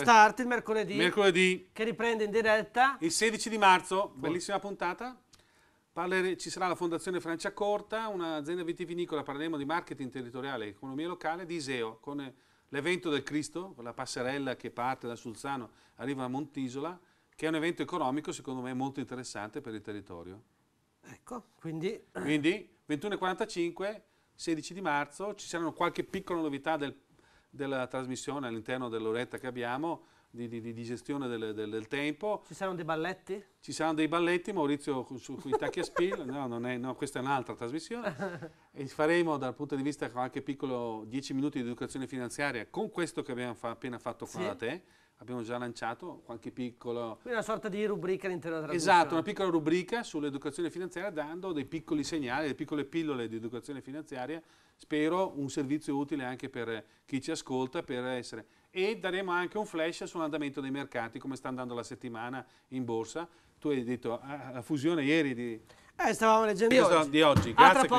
Start il mercoledì, mercoledì. Che riprende in diretta. Il 16 di marzo, bellissima puntata. Parlere, ci sarà la Fondazione Francia Corta, un'azienda vitivinicola, parleremo di marketing territoriale e economia locale di Iseo, con l'evento del Cristo, con la passerella che parte da Sulzano, arriva a Montisola, che è un evento economico secondo me molto interessante per il territorio. Ecco, quindi... Eh. Quindi 21.45, 16 di marzo, ci saranno qualche piccola novità del della trasmissione all'interno dell'oretta che abbiamo di, di, di gestione del, del, del, tempo. Ci saranno dei balletti? Ci saranno dei balletti, Maurizio sui su, tacchi a spill, no, è, no, questa è un'altra trasmissione. e faremo dal punto di vista qualche piccolo 10 minuti di educazione finanziaria con questo che abbiamo fa, appena fatto qua sì. da te abbiamo già lanciato qualche piccolo... Quindi una sorta di rubrica all'interno della traduzione. Esatto, una piccola rubrica sull'educazione finanziaria dando dei piccoli segnali, delle piccole pillole di educazione finanziaria, spero un servizio utile anche per chi ci ascolta per essere... E daremo anche un flash sull'andamento dei mercati, come sta andando la settimana in borsa. Tu hai detto ah, la fusione ieri di... Eh, stavamo leggendo di oggi. Di oggi. Ah, grazie.